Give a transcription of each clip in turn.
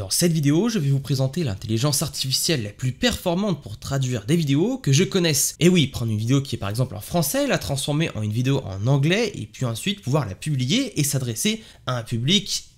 Dans cette vidéo, je vais vous présenter l'intelligence artificielle la plus performante pour traduire des vidéos que je connaisse. Et oui, prendre une vidéo qui est par exemple en français, la transformer en une vidéo en anglais et puis ensuite pouvoir la publier et s'adresser à un public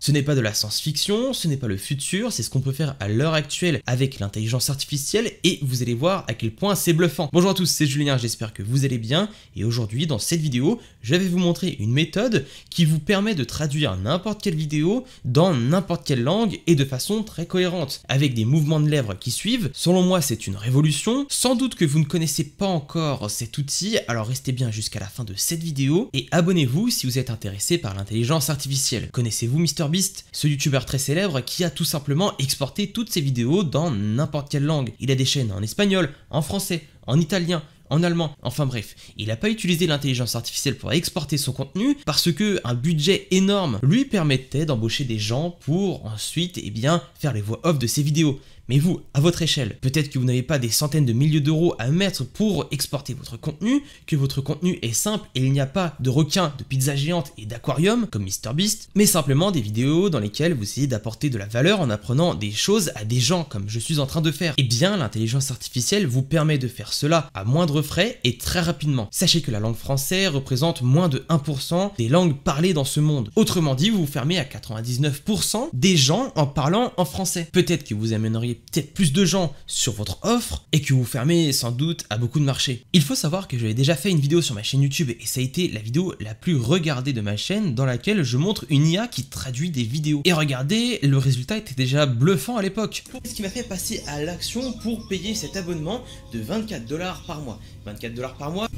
ce n'est pas de la science-fiction, ce n'est pas le futur, c'est ce qu'on peut faire à l'heure actuelle avec l'intelligence artificielle et vous allez voir à quel point c'est bluffant. Bonjour à tous, c'est Julien, j'espère que vous allez bien et aujourd'hui dans cette vidéo, je vais vous montrer une méthode qui vous permet de traduire n'importe quelle vidéo dans n'importe quelle langue et de façon très cohérente, avec des mouvements de lèvres qui suivent. Selon moi, c'est une révolution. Sans doute que vous ne connaissez pas encore cet outil, alors restez bien jusqu'à la fin de cette vidéo et abonnez-vous si vous êtes intéressé par l'intelligence artificielle. Connaissez c'est vous MrBeast Ce youtubeur très célèbre qui a tout simplement exporté toutes ses vidéos dans n'importe quelle langue. Il a des chaînes en espagnol, en français, en italien, en allemand, enfin bref, il n'a pas utilisé l'intelligence artificielle pour exporter son contenu parce que un budget énorme lui permettait d'embaucher des gens pour ensuite eh bien, faire les voix off de ses vidéos. Mais vous, à votre échelle, peut-être que vous n'avez pas des centaines de milliers d'euros à mettre pour exporter votre contenu, que votre contenu est simple et il n'y a pas de requins, de pizza géantes et d'aquarium comme MrBeast, mais simplement des vidéos dans lesquelles vous essayez d'apporter de la valeur en apprenant des choses à des gens comme je suis en train de faire. Et eh bien, l'intelligence artificielle vous permet de faire cela à moindre frais et très rapidement. Sachez que la langue française représente moins de 1% des langues parlées dans ce monde. Autrement dit, vous vous fermez à 99% des gens en parlant en français. Peut-être que vous amèneriez peut-être plus de gens sur votre offre et que vous fermez sans doute à beaucoup de marchés. Il faut savoir que j'avais déjà fait une vidéo sur ma chaîne YouTube et ça a été la vidéo la plus regardée de ma chaîne dans laquelle je montre une IA qui traduit des vidéos. Et regardez, le résultat était déjà bluffant à l'époque. Ce qui m'a fait passer à l'action pour payer cet abonnement de 24 dollars par mois. 24 dollars par mois.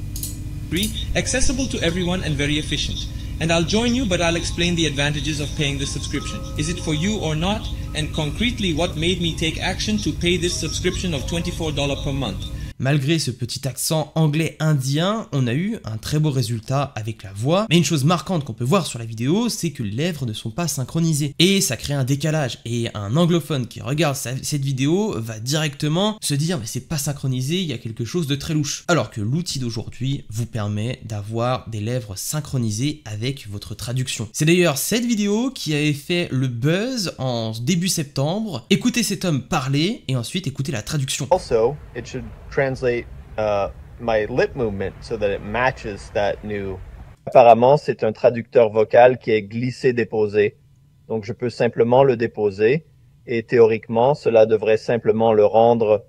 Accessible to everyone and very efficient. And I'll join you, but I'll explain the advantages of paying the subscription. Is it for you or not? and concretely what made me take action to pay this subscription of $24 per month. Malgré ce petit accent anglais indien, on a eu un très beau résultat avec la voix, mais une chose marquante qu'on peut voir sur la vidéo, c'est que les lèvres ne sont pas synchronisées, et ça crée un décalage, et un anglophone qui regarde cette vidéo va directement se dire mais c'est pas synchronisé, il y a quelque chose de très louche. Alors que l'outil d'aujourd'hui vous permet d'avoir des lèvres synchronisées avec votre traduction. C'est d'ailleurs cette vidéo qui avait fait le buzz en début septembre, écoutez cet homme parler, et ensuite écoutez la traduction. Uh, my lip new. Apparemment, c'est un traducteur vocal qui est glissé-déposé. Donc, je peux simplement le déposer et théoriquement, cela devrait simplement le rendre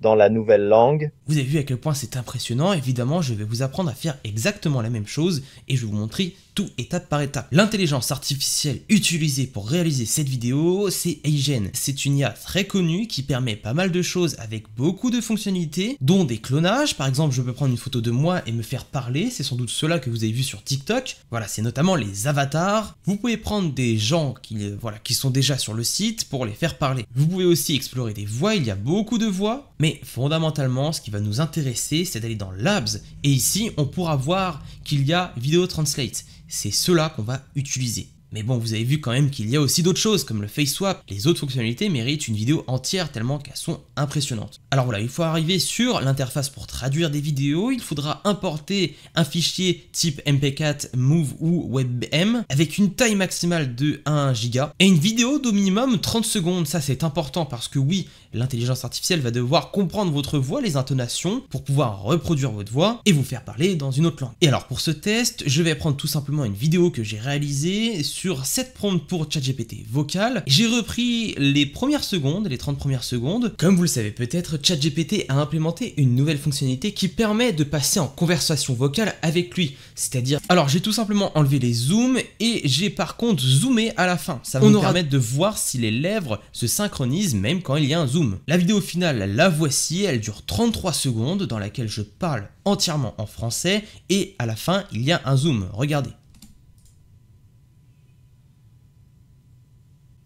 dans la nouvelle langue. Vous avez vu à quel point c'est impressionnant, évidemment je vais vous apprendre à faire exactement la même chose et je vais vous montrer tout étape par étape. L'intelligence artificielle utilisée pour réaliser cette vidéo, c'est AIGEN. C'est une IA très connue qui permet pas mal de choses avec beaucoup de fonctionnalités, dont des clonages, par exemple je peux prendre une photo de moi et me faire parler, c'est sans doute cela que vous avez vu sur TikTok. Voilà, c'est notamment les avatars. Vous pouvez prendre des gens qui, euh, voilà, qui sont déjà sur le site pour les faire parler. Vous pouvez aussi explorer des voix, il y a beaucoup de voix, mais fondamentalement, ce qui va nous intéresser, c'est d'aller dans Labs, et ici, on pourra voir qu'il y a Video Translate. C'est cela qu'on va utiliser. Mais bon, vous avez vu quand même qu'il y a aussi d'autres choses, comme le face swap. Les autres fonctionnalités méritent une vidéo entière tellement qu'elles sont impressionnantes. Alors voilà, il faut arriver sur l'interface pour traduire des vidéos. Il faudra importer un fichier type MP4, Move ou WebM avec une taille maximale de 1 giga et une vidéo d'au minimum 30 secondes. Ça, c'est important parce que oui, l'intelligence artificielle va devoir comprendre votre voix, les intonations, pour pouvoir reproduire votre voix et vous faire parler dans une autre langue. Et alors, pour ce test, je vais prendre tout simplement une vidéo que j'ai réalisée sur sur cette prompte pour ChatGPT vocal. J'ai repris les premières secondes, les 30 premières secondes. Comme vous le savez peut-être, ChatGPT a implémenté une nouvelle fonctionnalité qui permet de passer en conversation vocale avec lui. C'est-à-dire, alors j'ai tout simplement enlevé les zooms et j'ai par contre zoomé à la fin. Ça va nous permettre de voir si les lèvres se synchronisent même quand il y a un zoom. La vidéo finale, la voici, elle dure 33 secondes dans laquelle je parle entièrement en français et à la fin il y a un zoom. Regardez.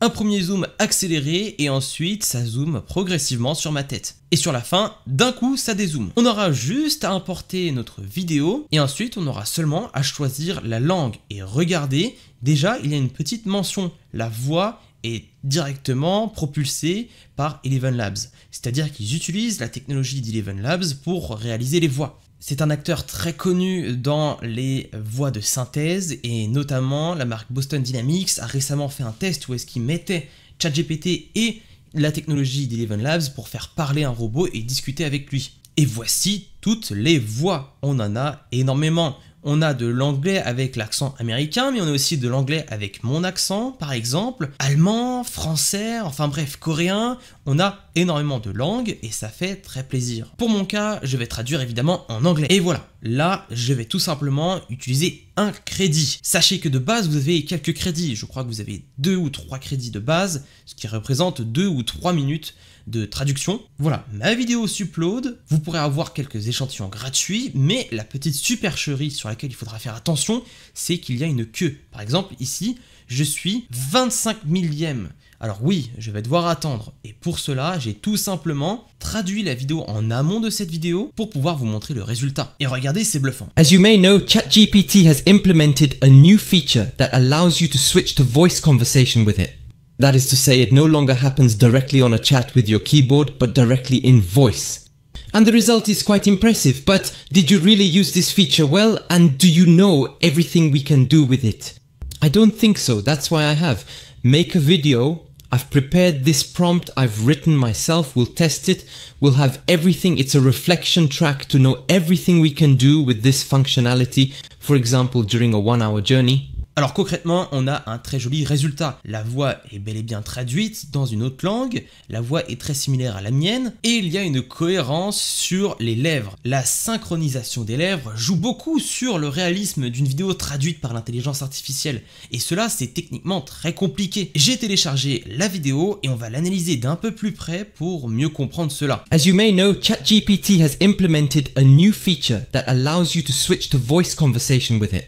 Un premier zoom accéléré et ensuite ça zoom progressivement sur ma tête. Et sur la fin, d'un coup ça dézoome. On aura juste à importer notre vidéo et ensuite on aura seulement à choisir la langue et regarder. Déjà il y a une petite mention, la voix est directement propulsée par Eleven Labs. C'est-à-dire qu'ils utilisent la technologie d'Eleven Labs pour réaliser les voix. C'est un acteur très connu dans les voix de synthèse et notamment la marque Boston Dynamics a récemment fait un test où est-ce qu'il mettait ChatGPT et la technologie d'Eleven Labs pour faire parler un robot et discuter avec lui. Et voici toutes les voix, on en a énormément. On a de l'anglais avec l'accent américain, mais on a aussi de l'anglais avec mon accent, par exemple, allemand, français, enfin bref, coréen. On a énormément de langues et ça fait très plaisir. Pour mon cas, je vais traduire évidemment en anglais. Et voilà, là, je vais tout simplement utiliser un crédit. Sachez que de base, vous avez quelques crédits. Je crois que vous avez deux ou trois crédits de base, ce qui représente deux ou trois minutes de traduction. Voilà, ma vidéo s'upload, vous pourrez avoir quelques échantillons gratuits, mais la petite supercherie sur laquelle il faudra faire attention, c'est qu'il y a une queue. Par exemple, ici, je suis 25 millième. Alors oui, je vais devoir attendre, et pour cela, j'ai tout simplement traduit la vidéo en amont de cette vidéo pour pouvoir vous montrer le résultat. Et regardez, c'est bluffant. As you may know, ChatGPT has implemented a new feature that allows you to switch to voice conversation with it. That is to say, it no longer happens directly on a chat with your keyboard, but directly in voice. And the result is quite impressive, but did you really use this feature well, and do you know everything we can do with it? I don't think so. That's why I have. Make a video. I've prepared this prompt. I've written myself. We'll test it. We'll have everything. It's a reflection track to know everything we can do with this functionality. For example, during a one hour journey, Alors concrètement, on a un très joli résultat. La voix est bel et bien traduite dans une autre langue, la voix est très similaire à la mienne, et il y a une cohérence sur les lèvres. La synchronisation des lèvres joue beaucoup sur le réalisme d'une vidéo traduite par l'intelligence artificielle, et cela c'est techniquement très compliqué. J'ai téléchargé la vidéo et on va l'analyser d'un peu plus près pour mieux comprendre cela. As you may know, ChatGPT has implemented a new feature that allows you to switch to voice conversation with it.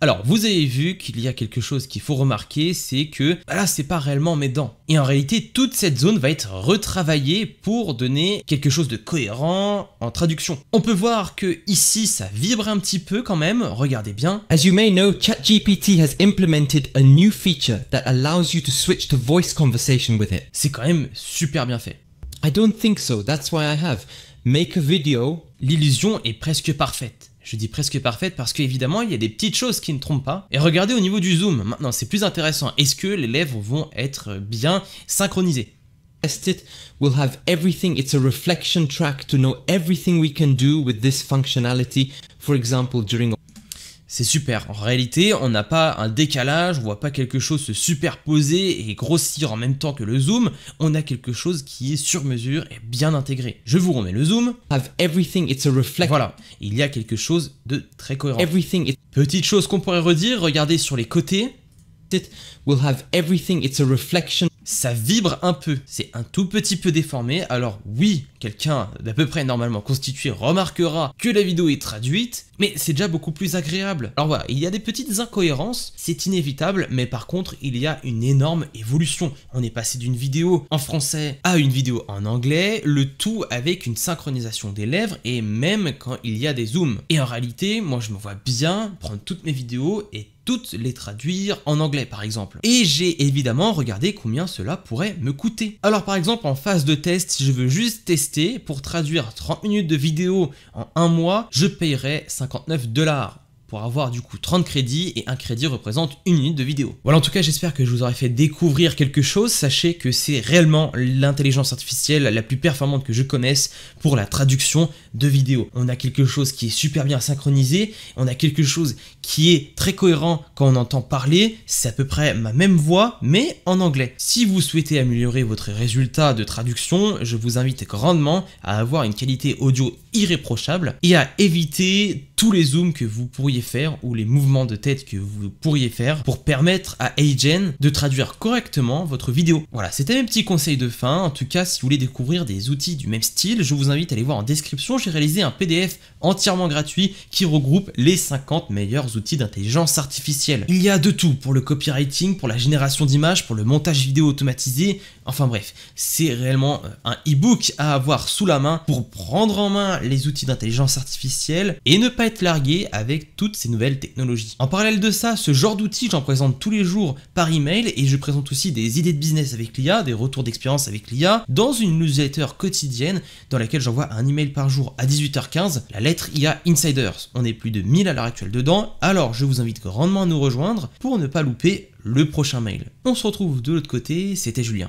Alors, vous avez vu qu'il y a quelque chose qu'il faut remarquer, c'est que bah là, c'est pas réellement mes dents. Et en réalité, toute cette zone va être retravaillée pour donner quelque chose de cohérent en traduction. On peut voir que ici, ça vibre un petit peu quand même. Regardez bien. As you may know, ChatGPT has implemented a new feature that allows you to switch to voice conversation with it. C'est quand même super bien fait. I don't think so. That's why I have make a video. L'illusion est presque parfaite. Je dis presque parfaite parce qu'évidemment, il y a des petites choses qui ne trompent pas. Et regardez au niveau du zoom, maintenant c'est plus intéressant. Est-ce que les lèvres vont être bien synchronisées have everything. It's a reflection track to know everything we can do with this functionality. For example, during c'est super. En réalité, on n'a pas un décalage, on voit pas quelque chose se superposer et grossir en même temps que le zoom. On a quelque chose qui est sur mesure et bien intégré. Je vous remets le zoom. Have everything, it's a reflect. Voilà. Il y a quelque chose de très cohérent. Everything. Petite chose qu'on pourrait redire, regardez sur les côtés. have everything, it's a reflection ça vibre un peu. C'est un tout petit peu déformé, alors oui, quelqu'un d'à peu près normalement constitué remarquera que la vidéo est traduite, mais c'est déjà beaucoup plus agréable. Alors voilà, il y a des petites incohérences, c'est inévitable, mais par contre, il y a une énorme évolution. On est passé d'une vidéo en français à une vidéo en anglais, le tout avec une synchronisation des lèvres et même quand il y a des zooms. Et en réalité, moi je me vois bien prendre toutes mes vidéos et toutes les traduire en anglais par exemple. Et j'ai évidemment regardé combien cela pourrait me coûter. Alors par exemple en phase de test, si je veux juste tester pour traduire 30 minutes de vidéo en un mois, je payerais 59 dollars pour avoir du coup 30 crédits et un crédit représente une minute de vidéo. Voilà en tout cas j'espère que je vous aurais fait découvrir quelque chose, sachez que c'est réellement l'intelligence artificielle la plus performante que je connaisse pour la traduction de vidéos. On a quelque chose qui est super bien synchronisé, on a quelque chose qui est très cohérent quand on entend parler, c'est à peu près ma même voix, mais en anglais. Si vous souhaitez améliorer votre résultat de traduction, je vous invite grandement à avoir une qualité audio irréprochable et à éviter tous les zooms que vous pourriez faire ou les mouvements de tête que vous pourriez faire pour permettre à Agen de traduire correctement votre vidéo. Voilà, c'était mes petits conseils de fin. En tout cas, si vous voulez découvrir des outils du même style, je vous invite à aller voir en description. J'ai réalisé un PDF entièrement gratuit qui regroupe les 50 meilleurs outils d'intelligence artificielle. Il y a de tout pour le copywriting, pour la génération d'images, pour le montage vidéo automatisé, Enfin bref, c'est réellement euh, un e-book à avoir sous la main pour prendre en main les outils d'intelligence artificielle et ne pas être largué avec toutes ces nouvelles technologies. En parallèle de ça, ce genre d'outils, j'en présente tous les jours par email et je présente aussi des idées de business avec l'IA, des retours d'expérience avec l'IA dans une newsletter quotidienne dans laquelle j'envoie un email par jour à 18h15, la lettre IA Insiders. On est plus de 1000 à l'heure actuelle dedans, alors je vous invite grandement à nous rejoindre pour ne pas louper le prochain mail. On se retrouve de l'autre côté, c'était Julien.